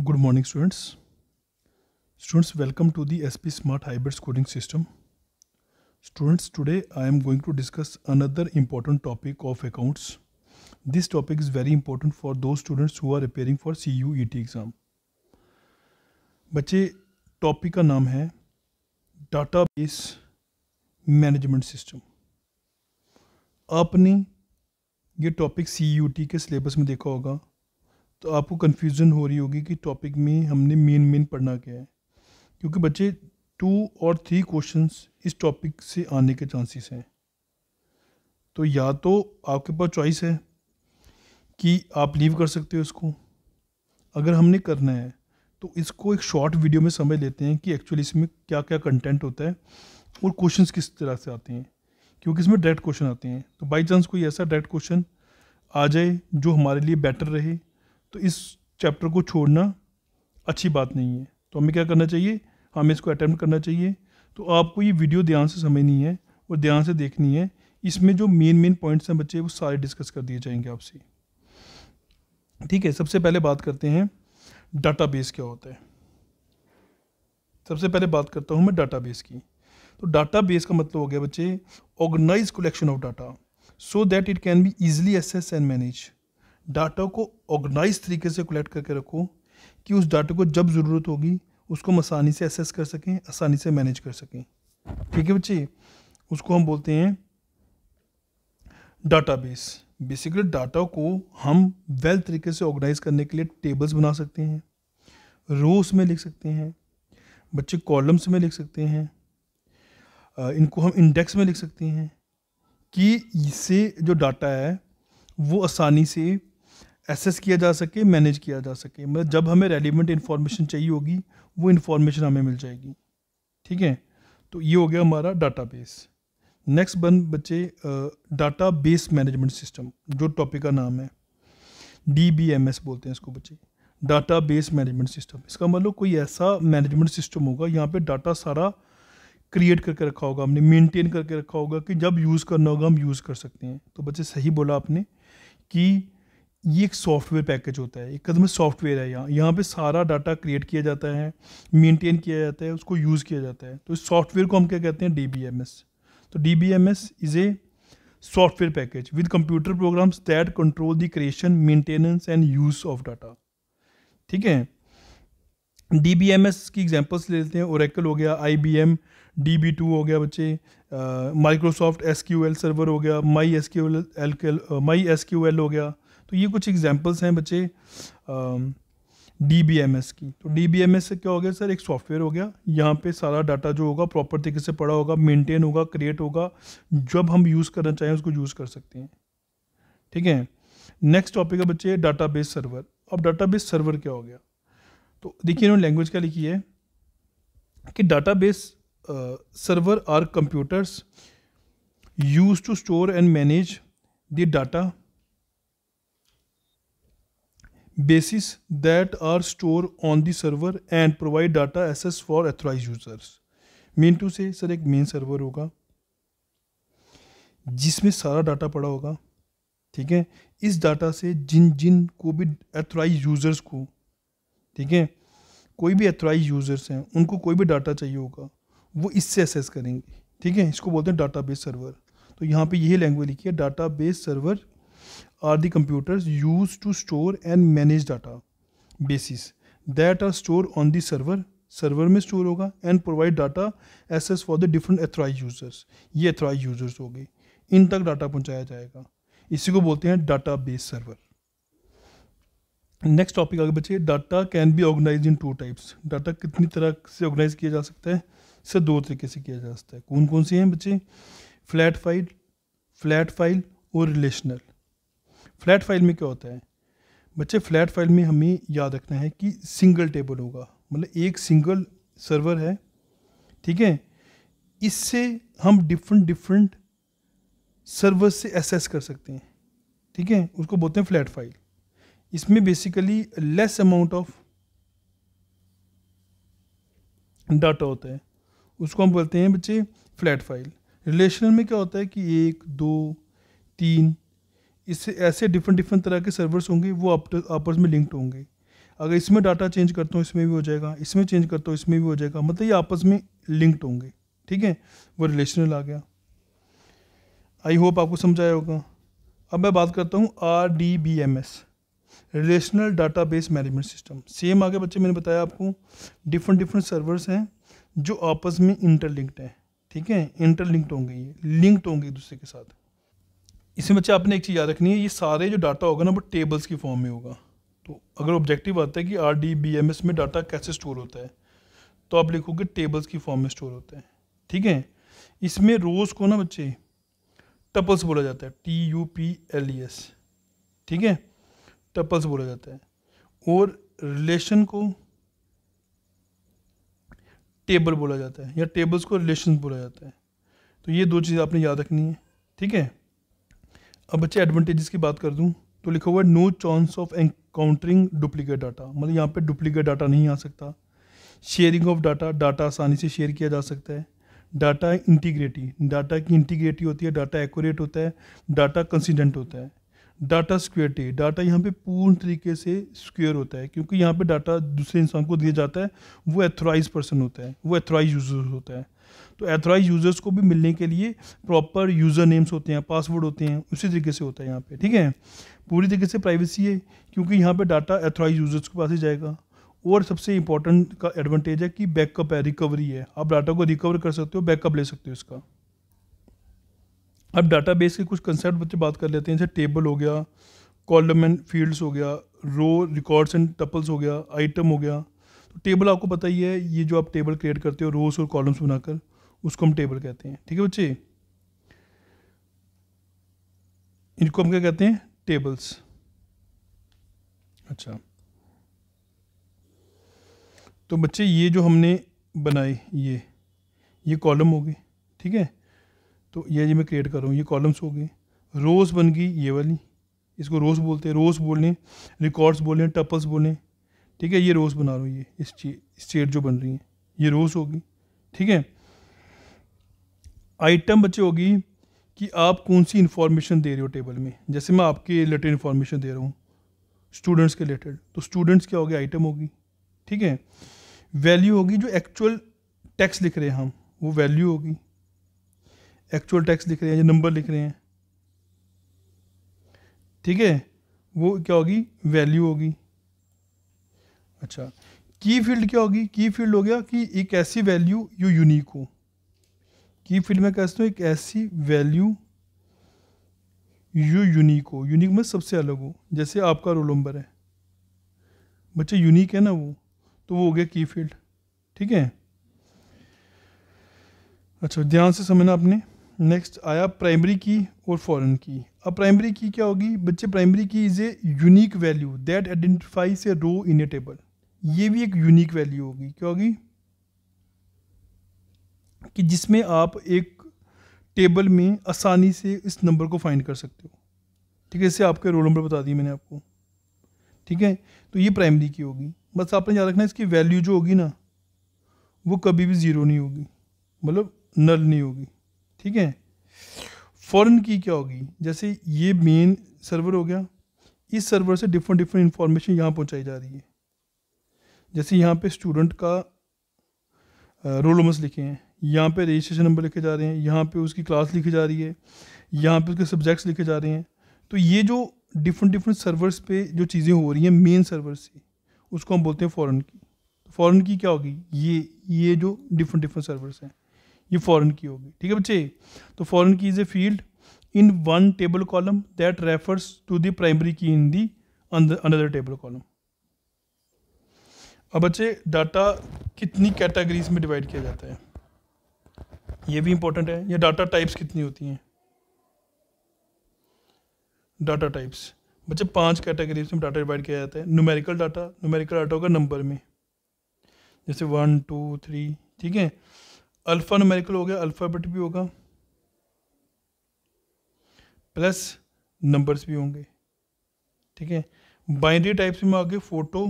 Good morning students. Students welcome to the SP Smart Hybrid Scoring System. Students today I am going to discuss another important topic of accounts. This topic is very important for those students who are preparing for CUET exam. बच्चे topic का नाम है database management system आपने ये topic सी के syllabus में देखा होगा तो आपको कन्फ्यूज़न हो रही होगी कि टॉपिक में हमने मेन मेन पढ़ना क्या है क्योंकि बच्चे टू और थ्री क्वेश्चंस इस टॉपिक से आने के चांसेस हैं तो या तो आपके पास चॉइस है कि आप लीव कर सकते हो इसको अगर हमने करना है तो इसको एक शॉर्ट वीडियो में समझ लेते हैं कि एक्चुअली इसमें क्या क्या कंटेंट होता है और क्वेश्चंस किस तरह से आते हैं क्योंकि इसमें डायरेक्ट क्वेश्चन आते हैं तो बाई चांस कोई ऐसा डायरेक्ट क्वेश्चन आ जाए जो हमारे लिए बेटर रहे तो इस चैप्टर को छोड़ना अच्छी बात नहीं है तो हमें क्या करना चाहिए हमें इसको अटैम्प्ट करना चाहिए तो आपको ये वीडियो ध्यान से समझनी है और ध्यान से देखनी है इसमें जो मेन मेन पॉइंट्स हैं बच्चे वो सारे डिस्कस कर दिए जाएंगे आपसे ठीक है सबसे पहले बात करते हैं बेस क्या होता है सबसे पहले बात करता हूँ मैं बेस की तो बेस का मतलब हो गया बच्चे organise collection of data so that it can be easily access and manage data को ऑर्गेनाइज तरीके से कलेक्ट करके रखो कि उस डाटा को जब ज़रूरत होगी उसको हम आसानी से एसेस कर सकें आसानी से मैनेज कर सकें ठीक है बच्चे उसको हम बोलते हैं डाटाबेस बेसिकली डाटा को हम वेल तरीके से ऑर्गेनाइज करने के लिए टेबल्स बना सकते हैं रोस में लिख सकते हैं बच्चे कॉलम्स में लिख सकते हैं इनको हम इंडेक्स में लिख सकते हैं कि इससे जो डाटा है वो आसानी से एसेस किया जा सके मैनेज किया जा सके मतलब जब हमें रेलिवेंट इन्फॉर्मेशन चाहिए होगी वो इन्फॉर्मेशन हमें मिल जाएगी ठीक है तो ये हो गया हमारा डाटा बेस नेक्स्ट बन बच्चे डाटा बेस मैनेजमेंट सिस्टम जो टॉपिक का नाम है डी बी एम एस बोलते हैं इसको बच्चे डाटा बेस मैनेजमेंट सिस्टम इसका मतलब कोई ऐसा मैनेजमेंट सिस्टम होगा यहाँ पे डाटा सारा क्रिएट करके रखा होगा हमने मेंटेन करके रखा होगा कि जब यूज़ करना होगा हम यूज़ कर सकते हैं तो बच्चे सही बोला आपने कि ये एक सॉफ्टवेयर पैकेज होता है एक कदम सॉफ्टवेयर है यहाँ यहाँ पे सारा डाटा क्रिएट किया जाता है मेंटेन किया जाता है उसको यूज़ किया जाता है तो इस सॉफ्टवेयर को हम क्या कहते हैं डी तो D B M S is a software package with computer programs that control the creation maintenance and use of data ठीक है डी बी एम एस की एग्जाम्पल्स ले लेते हैं ओरेकल हो गया I B M D B two हो गया बच्चे Microsoft S Q L server हो गया my S Q L my S Q L हो गया तो ये कुछ एग्जाम्पल्स हैं बच्चे डी बी एम एस की तो डी बी एम एस से क्या हो गया सर एक सॉफ्टवेयर हो गया यहाँ पे सारा डाटा जो होगा प्रॉपर तरीके से पड़ा होगा मेंटेन होगा क्रिएट होगा जब हम यूज़ करना चाहें उसको यूज़ कर सकते हैं ठीक है नेक्स्ट टॉपिक है बच्चे बेस सर्वर अब बेस सर्वर क्या हो गया तो देखिए इन्होंने लैंग्वेज क्या लिखी है कि base server are computers use to store and manage the data basis that are store on the server and provide data access for authorized users. Main टू से सर एक मेन सर्वर होगा जिसमें सारा डाटा पड़ा होगा ठीक है इस डाटा से जिन जिन को भी एथोराइज यूज़र्स को ठीक है कोई भी एथोराइज यूज़र्स हैं उनको कोई भी डाटा चाहिए होगा वो इससे एसेस करेंगे ठीक है इसको बोलते हैं डाटा बेस सर्वर तो यहाँ पे यही लैंग्वेज लिखी है database server are the computers used to store and manage data bases that are stored on the server server में स्टोर होगा and provide data access for the different authorised users ये authorised users हो गए इन तक data पहुंचाया जाएगा इसी को बोलते हैं database server next topic आगे बच्चे data can be organise in two types data कितनी तरह से ऑर्गेनाइज किया जा सकता है इसे दो तरीके से किया जा सकता है कौन कौन से हैं बच्चे फ्लैट फाइल फ्लैट फाइल और रिलेशनल फ्लैट फाइल में क्या होता है बच्चे फ्लैट फाइल में हमें याद रखना है कि सिंगल टेबल होगा मतलब एक सिंगल सर्वर है ठीक है इससे हम डिफरेंट डिफरेंट सर्वर से एसेस कर सकते हैं ठीक है उसको बोलते हैं फ्लैट फाइल इसमें basically less amount of data होता है उसको हम बोलते हैं बच्चे फ्लैट फाइल रिलेशनल में क्या होता है कि एक दो तीन इससे ऐसे डिफरेंट डिफरेंट तरह के सर्वर्स होंगे वो आपस में लिंक्ड होंगे अगर इसमें डाटा चेंज करता हूँ इसमें भी हो जाएगा इसमें चेंज करता हूँ इसमें भी हो जाएगा मतलब ये आपस में लिंक्ड होंगे ठीक है वो रिलेशनल आ गया आई होप आपको समझाया होगा अब मैं बात करता हूँ R D B M S relational database management system same आगे बच्चे मैंने बताया आपको डिफरेंट डिफरेंट सर्वर्स हैं जो आपस में इंटरलिंक्ड हैं ठीक है इंटरलिंक्ड होंगे ये लिंक्ड होंगे एक दूसरे के साथ इसमें बच्चे आपने एक चीज़ याद रखनी है ये सारे जो डाटा होगा ना वो टेबल्स की फॉर्म में होगा तो अगर ऑब्जेक्टिव आता है कि R D B M S में डाटा कैसे स्टोर होता है तो आप लिखोगे टेबल्स की फॉर्म में स्टोर होता है ठीक है इसमें रोज़ को ना बच्चे टपल्स बोला जाता है T U P L E S ठीक है टपल्स बोला जाता है और रिलेशन को टेबल बोला जाता है या टेबल्स को रिलेशन बोला जाता है तो ये दो चीज़ आपने याद रखनी है ठीक है अब बच्चे एडवांटेजेस की बात कर दूं तो लिखा हुआ है no chance of encountering duplicate data मतलब यहाँ पे डुप्लीकेट डाटा नहीं आ सकता शेयरिंग ऑफ डाटा डाटा आसानी से शेयर किया जा सकता है डाटा इंटीग्रिटी डाटा की इंटीग्रिटी होती है डाटा एक्यूरेट होता है डाटा कंसिडेंट होता है डाटा सिक्योरिटी डाटा यहाँ पे पूर्ण तरीके से सिक्योर होता है क्योंकि यहाँ पे डाटा दूसरे इंसान को दिया जाता है वो एथोराइज पर्सन होता है वो एथोराइज यूजर होता है तो एथोराइज यूज़र्स को भी मिलने के लिए प्रॉपर यूज़र नेम्स होते हैं पासवर्ड होते हैं उसी तरीके से होता है यहाँ पे ठीक है पूरी तरीके से प्राइवेसी है क्योंकि यहाँ पे डाटा एथोराइज यूज़र्स के पास ही जाएगा और सबसे इंपॉर्टेंट का एडवांटेज है कि बैकअप है रिकवरी है आप डाटा को रिकवर कर सकते हो बैकअप ले सकते हो इसका अब बेस के कुछ कंसेप्ट बच्चे बात कर लेते हैं जैसे टेबल हो गया कॉलम एंड फील्ड्स हो गया रो रिकॉर्ड्स एंड टपल्स हो गया आइटम हो गया तो टेबल आपको पता ही है ये जो आप टेबल क्रिएट करते हो रोज और कॉलम्स बनाकर उसको हम टेबल कहते हैं ठीक है बच्चे इनको हम क्या कहते हैं टेबल्स अच्छा तो बच्चे ये जो हमने बनाए ये ये कॉलम हो गए ठीक है तो ये जी मैं क्रिएट कर रहा हूँ ये कॉलम्स हो गए रोज़ बन गई ये वाली इसको रोज़ बोलते हैं रोज़ बोलें रिकॉर्ड्स बोलें टपल्स बोलें ठीक है ये रोज़ बना रहा हूँ ये इस स्टेट जो बन रही है ये रोज़ होगी ठीक है आइटम बच्चे होगी कि आप कौन सी इन्फॉर्मेशन दे रहे हो टेबल में जैसे मैं आपके रिलेटेड इन्फॉर्मेशन दे रहा हूँ स्टूडेंट्स के रिलेटेड तो स्टूडेंट्स क्या होगी आइटम होगी ठीक है वैल्यू होगी जो एक्चुअल टैक्स लिख रहे हैं हम वो वैल्यू होगी एक्चुअल टैक्स लिख रहे हैं या नंबर लिख रहे हैं ठीक है वो क्या होगी वैल्यू होगी अच्छा की फील्ड क्या होगी की फील्ड हो गया कि एक ऐसी वैल्यू जो यूनिक हो की फील्ड में कहते हो एक ऐसी वैल्यू यू यूनिक हो यूनिक में सबसे अलग हो जैसे आपका रोल नंबर है बच्चे यूनिक है ना वो तो वो हो गया की फील्ड ठीक है अच्छा ध्यान से समझना आपने नेक्स्ट आया प्राइमरी की और फॉरेन की अब प्राइमरी की क्या होगी बच्चे primary key is a unique value that identifies a row in a table ये भी एक यूनिक वैल्यू होगी क्या होगी कि जिसमें आप एक टेबल में आसानी से इस नंबर को फाइंड कर सकते हो ठीक है इससे आपके रोल नंबर बता दिए मैंने आपको ठीक है तो ये प्राइमरी की होगी बस आपने याद रखना इसकी वैल्यू जो होगी ना वो कभी भी ज़ीरो नहीं होगी मतलब नल नहीं होगी ठीक है फॉरन की क्या होगी जैसे ये मेन सर्वर हो गया इस सर्वर से डिफरेंट डिफरेंट इन्फॉर्मेशन यहाँ पहुँचाई जा रही है जैसे यहाँ पे स्टूडेंट का रोल नंबर्स लिखे हैं यहाँ पे रजिस्ट्रेशन नंबर लिखे जा रहे हैं यहाँ पे उसकी क्लास लिखी जा रही है यहाँ पे उसके सब्जेक्ट्स लिखे जा रहे हैं तो ये जो डिफरेंट डिफरेंट सर्वर्स पे जो चीज़ें हो रही हैं मेन सर्वर से उसको हम बोलते हैं फ़ॉरन की फ़ॉरन की क्या होगी ये ये जो डिफरेंट डिफरेंट सर्वर्स हैं ये फ़ॉरन की होगी ठीक है बच्चे तो foreign key is a field in one table column that refers to the primary key in the another table column अब बच्चे डाटा कितनी कैटेगरीज में डिवाइड किया जाता है ये भी इंपॉर्टेंट है या डाटा टाइप्स कितनी होती हैं डाटा टाइप्स बच्चे पांच कैटेगरीज में डाटा डिवाइड किया जाता है न्यूमेरिकल डाटा न्यूमेरिकल डाटा होगा नंबर में जैसे वन टू थ्री ठीक है अल्फ़ा न्यूमेरिकल हो गया अल्फ़ाबेट भी होगा प्लस नंबर्स भी होंगे ठीक है बाइनरी टाइप्स में आगे फ़ोटो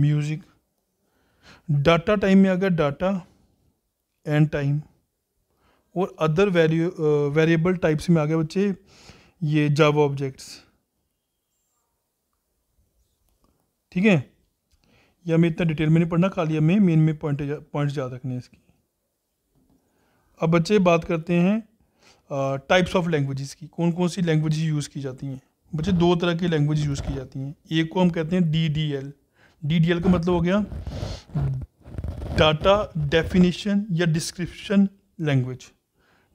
म्यूजिक डाटा टाइम में आ गया डाटा एंड टाइम और अदर वेरियो वेरिएबल टाइप्स में आ गया बच्चे ये जावा ऑब्जेक्ट्स ठीक है या मैं इतना डिटेल में नहीं पढ़ना खाली हमें मेन में पॉइंट पॉइंट्स याद रखने हैं इसकी अब बच्चे बात करते हैं टाइप्स ऑफ लैंग्वेजेस की कौन कौन सी लैंग्वेज यूज़ की जाती हैं बच्चे दो तरह की लैंग्वेज यूज़ की जाती हैं एक को हम कहते हैं डी डी एल डी का मतलब हो गया डाटा डेफिनेशन या डिस्क्रिप्शन लैंग्वेज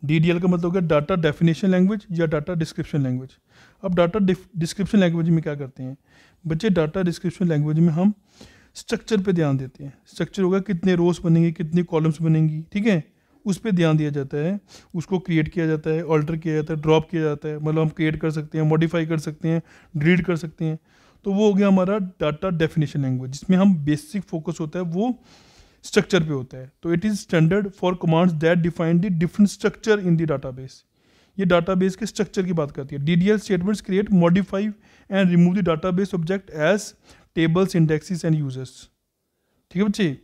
डी का मतलब हो गया डाटा डेफिनेशन लैंग्वेज या डाटा डिस्क्रिप्शन लैंग्वेज अब डाटा डिस्क्रिप्शन लैंग्वेज में क्या करते हैं बच्चे डाटा डिस्क्रिप्शन लैंग्वेज में हम स्ट्रक्चर पे ध्यान देते हैं स्ट्रक्चर होगा कितने रोज बनेंगे कितने कॉलम्स बनेंगी ठीक है उस पर ध्यान दिया जाता है उसको क्रिएट किया जाता है ऑल्टर किया जाता है ड्रॉप किया जाता है मतलब हम क्रिएट कर सकते हैं मॉडिफाई कर सकते हैं डिलीट कर सकते हैं तो वो हो गया हमारा डाटा डेफिनेशन लैंग्वेज जिसमें हम बेसिक फोकस होता है वो स्ट्रक्चर पे होता है तो it is standard for commands that define the different structure in the database ये डाटाबेस के स्ट्रक्चर की बात करती है D D L statements create modify and remove the database object as tables indexes and users ठीक है बच्चे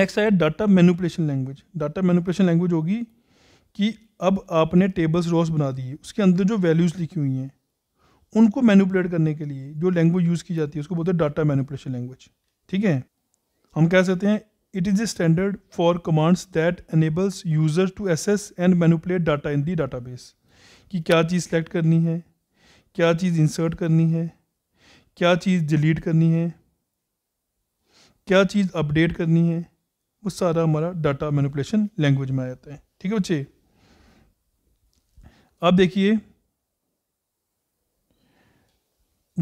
next आया data manipulation language data manipulation language होगी कि अब आपने टेबल्स रोज बना दिए उसके अंदर जो वैल्यूज़ लिखी हुई हैं उनको मैनिपुलेट करने के लिए जो लैंग्वेज यूज़ की जाती है उसको बोलते हैं डाटा मैनिपुलेशन लैंग्वेज ठीक है हम कह सकते हैं it is a standard for commands that enables users to access and manipulate data in the database कि क्या चीज़ सेलेक्ट करनी है क्या चीज़ इंसर्ट करनी है क्या चीज़ डिलीट करनी है क्या चीज़ अपडेट करनी है वो सारा हमारा डाटा मैनिपुलेशन लैंग्वेज में आ जाता है ठीक है बच्चे आप देखिए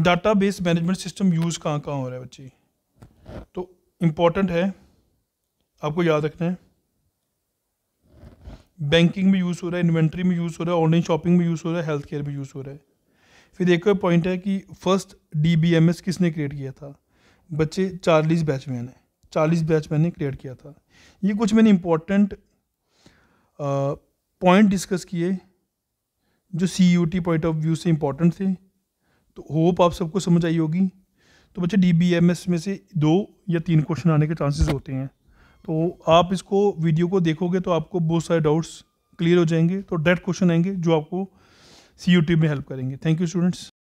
database management system use कहाँ कहाँ हो रहा है बच्चे तो इम्पोर्टेंट है आपको याद रखना है बैंकिंग में यूज़ हो रहा है इन्वेंट्री में यूज़ हो रहा है ऑनलाइन शॉपिंग में यूज़ हो रहा है हेल्थ केयर में यूज़ हो रहा है फिर एक और पॉइंट है कि फर्स्ट डी किसने क्रिएट किया था बच्चे चालीस बैचमैन ने चालीस बैचमैन ने क्रिएट किया था ये कुछ मैंने इम्पोर्टेंट पॉइंट डिस्कस किए जो सी पॉइंट ऑफ व्यू से इम्पोर्टेंट थे तो होप आप सबको समझ आई होगी तो बच्चे डी बी एम एस में से दो या तीन क्वेश्चन आने के चांसेस होते हैं तो आप इसको वीडियो को देखोगे तो आपको बहुत सारे डाउट्स क्लियर हो जाएंगे तो डायरेक्ट क्वेश्चन आएंगे जो आपको सी यूट्यूब में हेल्प करेंगे थैंक यू स्टूडेंट्स